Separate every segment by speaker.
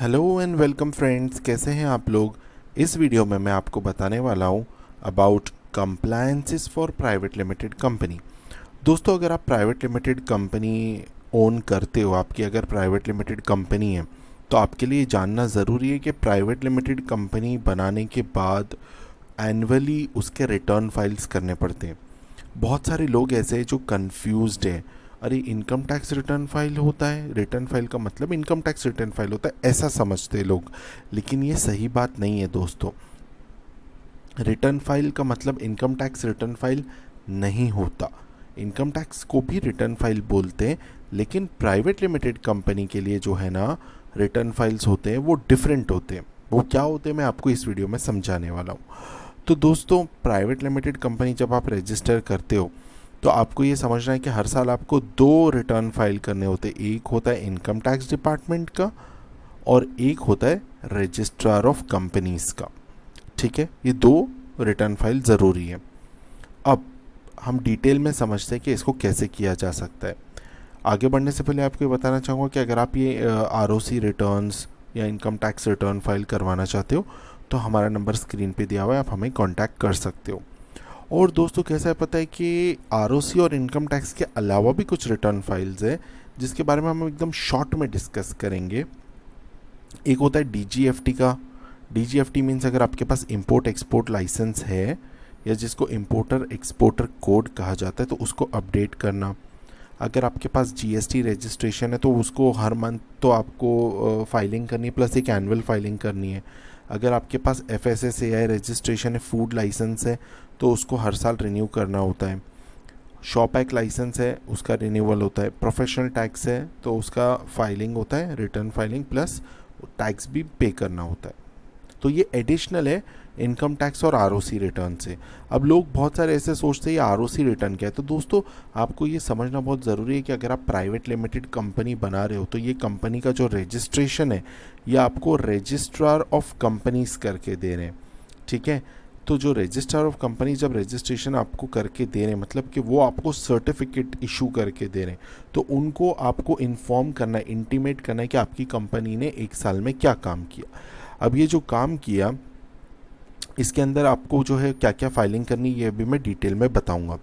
Speaker 1: hello and welcome friends कैसे हैं आप लोग इस वीडियो में मैं आपको बताने वाला हूं about compliances for private limited company दोस्तों अगर आप प्राइवेट लिमिटेड कंपनी ओन करते हो आपकी अगर प्राइवेट लिमिटेड कंपनी है तो आपके लिए जानना ज़रूरी है कि प्राइवेट लिमिटेड कंपनी बनाने के बाद एनअली उसके रिटर्न फाइल्स करने पड़ते हैं बहुत सारे लोग ऐसे हैं जो कन्फ्यूज़ हैं अरे इनकम टैक्स रिटर्न फाइल होता है रिटर्न फाइल का मतलब इनकम टैक्स रिटर्न फाइल होता है ऐसा समझते लोग लेकिन ये सही बात नहीं है दोस्तों रिटर्न फाइल का मतलब इनकम टैक्स रिटर्न फाइल नहीं होता इनकम टैक्स को भी रिटर्न फाइल बोलते हैं लेकिन प्राइवेट लिमिटेड कंपनी के लिए जो है ना रिटर्न फाइल्स होते हैं वो डिफरेंट होते हैं वो क्या होते हैं मैं आपको इस वीडियो में समझाने वाला हूँ तो दोस्तों प्राइवेट लिमिटेड कंपनी जब आप रजिस्टर करते हो तो आपको ये समझना है कि हर साल आपको दो रिटर्न फाइल करने होते हैं एक होता है इनकम टैक्स डिपार्टमेंट का और एक होता है रजिस्ट्रार ऑफ कंपनीज का ठीक है ये दो रिटर्न फाइल ज़रूरी है अब हम डिटेल में समझते हैं कि इसको कैसे किया जा सकता है आगे बढ़ने से पहले आपको ये बताना चाहूँगा कि अगर आप ये आर ओ सी या इनकम टैक्स रिटर्न फाइल करवाना चाहते हो तो हमारा नंबर स्क्रीन पे दिया हुआ है आप हमें कांटेक्ट कर सकते हो और दोस्तों कैसा है पता है कि आर और इनकम टैक्स के अलावा भी कुछ रिटर्न फाइल्स हैं जिसके बारे में हम एकदम शॉर्ट में डिस्कस करेंगे एक होता है डी का D G F T means अगर आपके पास इम्पोर्ट एक्सपोर्ट लाइसेंस है या जिसको इम्पोर्टर एक्सपोर्टर कोड कहा जाता है तो उसको अपडेट करना अगर आपके पास जीएसटी रजिस्ट्रेशन है तो उसको हर मंथ तो आपको फाइलिंग करनी है प्लस एक एनुअल फाइलिंग करनी है अगर आपके पास F S S A I registration है फूड लाइसेंस है तो उसको हर साल रिन्यू करना होता है शॉप एक्ट लाइसेंस है उसका रिन्यूअल होता है प्रोफेशनल टैक्स है तो उसका फाइलिंग होता है रिटर्न फाइलिंग प्लस टैक्स भी पे करना होता है तो ये एडिशनल है इनकम टैक्स और आर रिटर्न से अब लोग बहुत सारे ऐसे सोचते हैं आर रिटर्न क्या है तो दोस्तों आपको ये समझना बहुत ज़रूरी है कि अगर आप प्राइवेट लिमिटेड कंपनी बना रहे हो तो ये कंपनी का जो रजिस्ट्रेशन है ये आपको रजिस्ट्रार ऑफ कंपनीज करके दे रहे हैं ठीक है तो जो रजिस्ट्रार ऑफ कंपनी जब रजिस्ट्रेशन आपको करके दे रहे हैं मतलब कि वो आपको सर्टिफिकेट इशू करके दे रहे हैं तो उनको आपको इन्फॉर्म करना है इंटीमेट करना है कि आपकी कंपनी ने एक साल में क्या काम किया अब ये जो काम किया इसके अंदर आपको जो है क्या क्या फाइलिंग करनी ये भी मैं डिटेल में बताऊँगा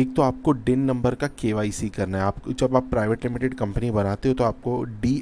Speaker 1: एक तो आपको डिन नंबर का के करना है आप जब आप प्राइवेट लिमिटेड कंपनी बनाते हो तो आपको डी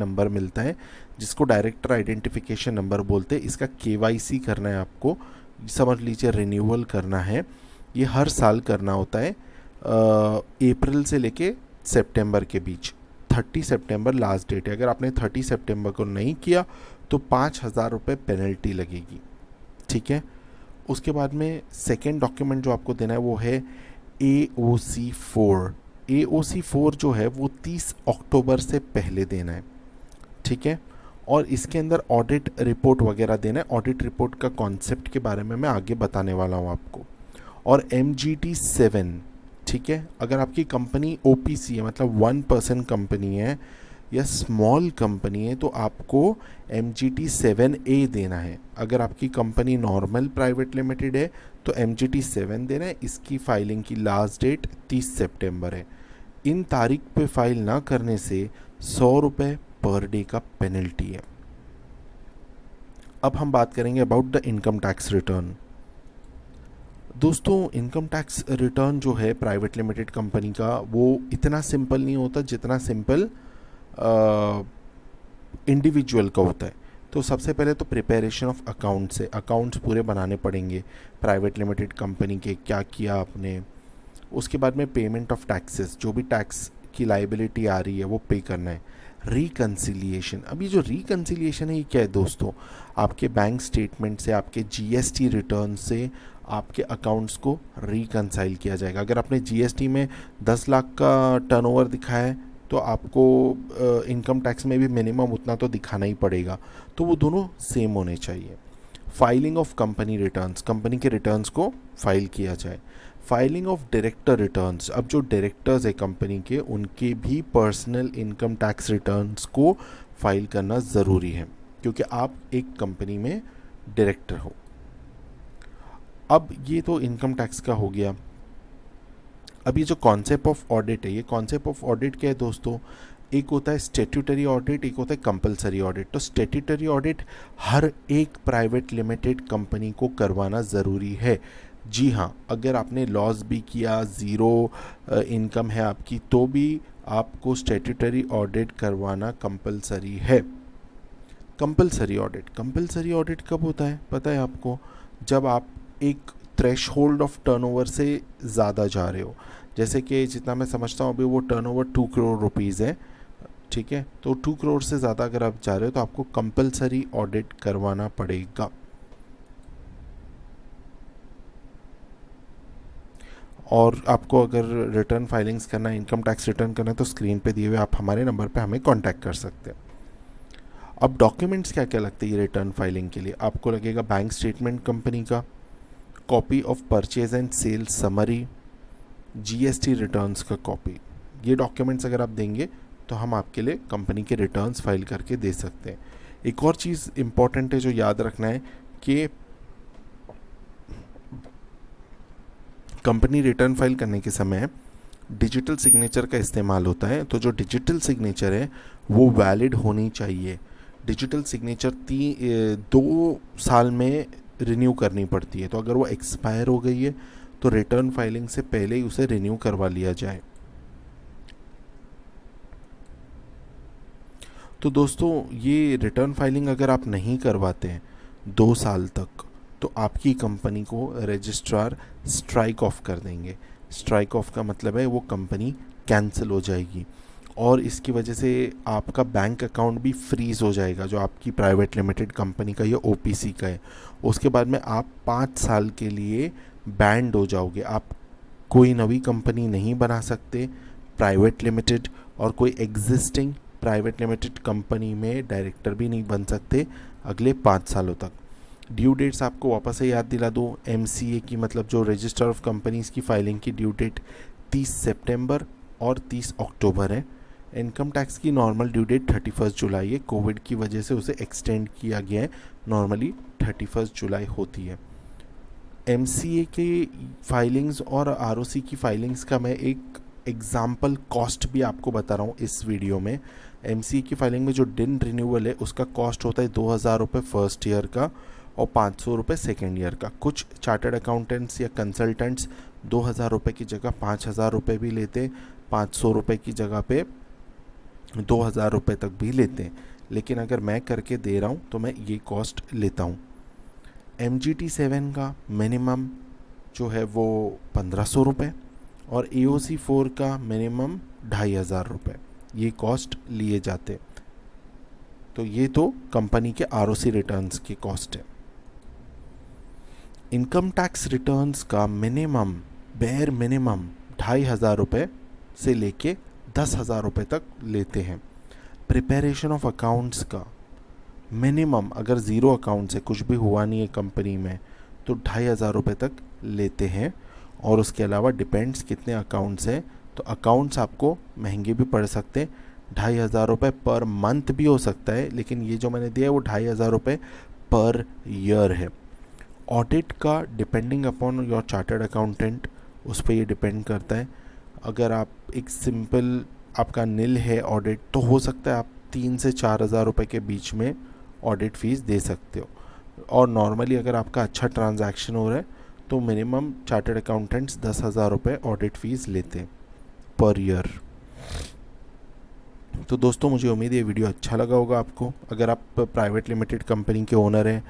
Speaker 1: नंबर मिलता है जिसको डायरेक्टर आइडेंटिफिकेशन नंबर बोलते हैं इसका के करना है आपको समझ लीजिए रिन्यूअल करना है ये हर साल करना होता है अप्रैल से लेके सितंबर के बीच 30 सितंबर लास्ट डेट है अगर आपने 30 सितंबर को नहीं किया तो पाँच हज़ार रुपये पेनल्टी लगेगी ठीक है उसके बाद में सेकेंड डॉक्यूमेंट जो आपको देना है वो है ए ओ सी फोर ए ओ सी फोर जो है वो तीस अक्टूबर से पहले देना है ठीक है और इसके अंदर ऑडिट रिपोर्ट वगैरह देना है ऑडिट रिपोर्ट का कॉन्सेप्ट के बारे में मैं आगे बताने वाला हूँ आपको और एम जी टी सेवन ठीक है अगर आपकी कंपनी ओ पी सी है मतलब वन परसेंट कंपनी है या स्मॉल कंपनी है तो आपको M G T seven A देना है अगर आपकी कंपनी नॉर्मल प्राइवेट लिमिटेड है तो एम जी टी सेवन देना है इसकी फाइलिंग की लास्ट डेट तीस सेप्टेम्बर है इन तारीख पे फाइल ना करने से सौ रुपये पर डे का पेनल्टी है अब हम बात करेंगे about the income tax return दोस्तों इनकम टैक्स रिटर्न जो है प्राइवेट लिमिटेड कंपनी का वो इतना सिंपल नहीं होता जितना सिंपल इंडिविजुअल का होता है तो सबसे पहले तो प्रिपरेशन ऑफ अकाउंट से अकाउंट्स पूरे बनाने पड़ेंगे प्राइवेट लिमिटेड कंपनी के क्या किया आपने उसके बाद में पेमेंट ऑफ टैक्सेस जो भी टैक्स की लाइबिलिटी आ रही है वो पे करना है रिकन्सिलिएशन अब ये जो रिकन्सिलिएशन है ये क्या है दोस्तों आपके बैंक स्टेटमेंट से आपके जीएसटी रिटर्न से आपके अकाउंट्स को रिकनसाइल किया जाएगा अगर आपने जीएसटी में 10 लाख का टर्नओवर दिखाया है तो आपको इनकम टैक्स में भी मिनिमम उतना तो दिखाना ही पड़ेगा तो वो दोनों सेम होने चाहिए filing of company returns company के रिटर्न्स को फाइल किया जाए फाइलिंग ऑफ डायरेक्टर रिटर्न्स अब जो डायरेक्टर्स है कंपनी के उनके भी पर्सनल इनकम टैक्स रिटर्न्स को फाइल करना ज़रूरी है क्योंकि आप एक कंपनी में डायरेक्टर हो अब ये तो इनकम टैक्स का हो गया अब ये जो कॉन्सेप्ट ऑफ ऑडिट है ये कॉन्सेप्ट ऑफ ऑडिट क्या है दोस्तों एक होता है स्टेट्यूटरी ऑडिट एक होता है कंपलसरी ऑडिट तो स्टेट्यूटरी ऑडिट हर एक प्राइवेट लिमिटेड कंपनी को करवाना ज़रूरी है जी हाँ अगर आपने लॉस भी किया ज़ीरो इनकम है आपकी तो भी आपको स्टेट्यूटरी ऑडिट करवाना कंपलसरी है कंपलसरी ऑडिट कंपलसरी ऑडिट कब होता है पता है आपको जब आप एक थ्रेश होल्ड ऑफ ओवर से ज़्यादा जा रहे हो जैसे कि जितना मैं समझता हूँ अभी वो turnover two crore rupees है ठीक है तो टू करोड़ से ज़्यादा अगर आप जा रहे हो तो आपको कंपलसरी ऑडिट करवाना पड़ेगा और आपको अगर रिटर्न फाइलिंग्स करना है इनकम टैक्स रिटर्न करना है तो स्क्रीन पे दिए हुए आप हमारे नंबर पे हमें कांटेक्ट कर सकते हैं अब डॉक्यूमेंट्स क्या क्या लगते हैं ये रिटर्न फाइलिंग के लिए आपको लगेगा बैंक स्टेटमेंट कंपनी का copy of purchase and sale summary GST returns का कॉपी ये डॉक्यूमेंट्स अगर आप देंगे तो हम आपके लिए कंपनी के रिटर्न्स फाइल करके दे सकते हैं एक और चीज़ इम्पॉर्टेंट है जो याद रखना है कि कंपनी रिटर्न फाइल करने के समय डिजिटल सिग्नेचर का इस्तेमाल होता है तो जो डिजिटल सिग्नेचर है वो वैलिड होनी चाहिए डिजिटल सिग्नेचर तीन दो साल में रिन्यू करनी पड़ती है तो अगर वो एक्सपायर हो गई है तो रिटर्न फाइलिंग से पहले ही उसे रिन्यू करवा लिया जाए तो दोस्तों ये रिटर्न फाइलिंग अगर आप नहीं करवाते हैं दो साल तक तो आपकी कंपनी को रजिस्ट्रार स्ट्राइक ऑफ कर देंगे स्ट्राइक ऑफ का मतलब है वो कंपनी कैंसिल हो जाएगी और इसकी वजह से आपका बैंक अकाउंट भी फ्रीज़ हो जाएगा जो आपकी प्राइवेट लिमिटेड कंपनी का या ओ का है उसके बाद में आप पाँच साल के लिए बैंड हो जाओगे आप कोई नवी कंपनी नहीं बना सकते प्राइवेट लिमिटेड और कोई एग्जिस्टिंग प्राइवेट लिमिटेड कंपनी में डायरेक्टर भी नहीं बन सकते अगले पाँच सालों तक ड्यू डेट्स आपको वापस से याद दिला दो एम की मतलब जो रजिस्टर ऑफ कंपनीज़ की फाइलिंग की ड्यू डेट 30 सितंबर और 30 अक्टूबर है इनकम टैक्स की normal due date thirty first जुलाई है कोविड की वजह से उसे एक्सटेंड किया गया है नॉर्मली थर्टी फर्स्ट जुलाई होती है एम के फाइलिंग्स और आर की फाइलिंग्स का मैं एक एग्ज़ाम्पल कॉस्ट भी आपको बता रहा हूँ इस वीडियो में एम की फाइलिंग में जो डिन रिन्यूअल है उसका कॉस्ट होता है दो हज़ार रुपये फर्स्ट ईयर का और पाँच सौ रुपये सेकेंड ईयर का कुछ चार्टर्ड अकाउंटेंट्स या कंसल्टेंट्स दो हज़ार रुपये की जगह पाँच हज़ार रुपये भी लेते पाँच सौ रुपये की जगह पे दो हज़ार रुपये तक भी लेते हैं लेकिन अगर मैं करके दे रहा हूँ तो मैं ये कॉस्ट लेता हूँ एम जी टी सेवन का मिनिमम जो है वो पंद्रह सौ रुपये और ए ओ सी फोर का मिनिमम ढाई हज़ार रुपये ये कॉस्ट लिए जाते तो ये तो कंपनी के आर ओ सी रिटर्न्स की कॉस्ट है इनकम टैक्स रिटर्न्स का मिनिमम बेर मिनिमम ढाई हज़ार रुपये से लेके दस हज़ार रुपये तक लेते हैं प्रिपरेशन ऑफ अकाउंट्स का मिनिमम अगर ज़ीरो अकाउंट से कुछ भी हुआ नहीं है कंपनी में तो ढाई हज़ार रुपये तक लेते हैं और उसके अलावा डिपेंड्स कितने अकाउंट्स हैं तो अकाउंट्स आपको महंगे भी पड़ सकते हैं ढाई हज़ार रुपये पर मंथ भी हो सकता है लेकिन ये जो मैंने दिया है वो ढाई हज़ार रुपये पर ईयर है ऑडिट का depending upon your chartered accountant उस पर ये डिपेंड करता है अगर आप एक सिंपल आपका नील है ऑडिट तो हो सकता है आप तीन से चार हज़ार रुपये के बीच में ऑडिट फ़ीस दे सकते हो और नॉर्मली अगर आपका अच्छा ट्रांजैक्शन हो रहा है तो मिनिमम चार्टर्ड अकाउंटेंट्स दस हज़ार रुपये ऑडिट फ़ीस लेते हैं पर ईयर तो दोस्तों मुझे उम्मीद है ये वीडियो अच्छा लगा होगा आपको अगर आप प्राइवेट लिमिटेड कंपनी के ओनर हैं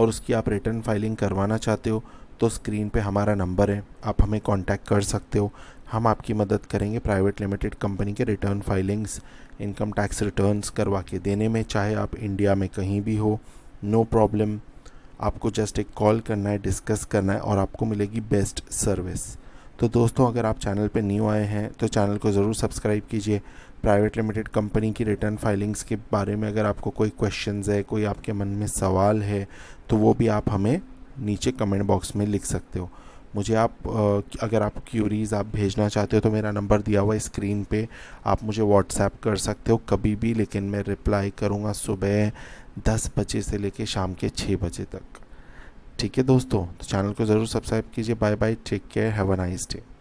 Speaker 1: और उसकी आप रिटर्न फाइलिंग करवाना चाहते हो तो स्क्रीन पे हमारा नंबर है आप हमें कांटेक्ट कर सकते हो हम आपकी मदद करेंगे प्राइवेट लिमिटेड कंपनी के return filings income tax returns करवा के देने में चाहे आप इंडिया में कहीं भी हो नो no प्रॉब्लम आपको जस्ट एक कॉल करना है डिस्कस करना है और आपको मिलेगी बेस्ट सर्विस तो दोस्तों अगर आप चैनल पर न्यू आए हैं तो चैनल को ज़रूर सब्सक्राइब कीजिए प्राइवेट लिमिटेड कंपनी की रिटर्न फाइलिंग्स के बारे में अगर आपको कोई क्वेश्चन है कोई आपके मन में सवाल है तो वो भी आप हमें नीचे कमेंट बॉक्स में लिख सकते हो मुझे आप अगर आप क्यूरीज़ आप भेजना चाहते हो तो मेरा नंबर दिया हुआ है स्क्रीन पे आप मुझे व्हाट्सएप कर सकते हो कभी भी लेकिन मैं रिप्लाई करूँगा सुबह दस बजे से लेकर शाम के छः बजे तक ठीक है दोस्तों तो चैनल को ज़रूर सब्सक्राइब कीजिए bye bye take care have a nice day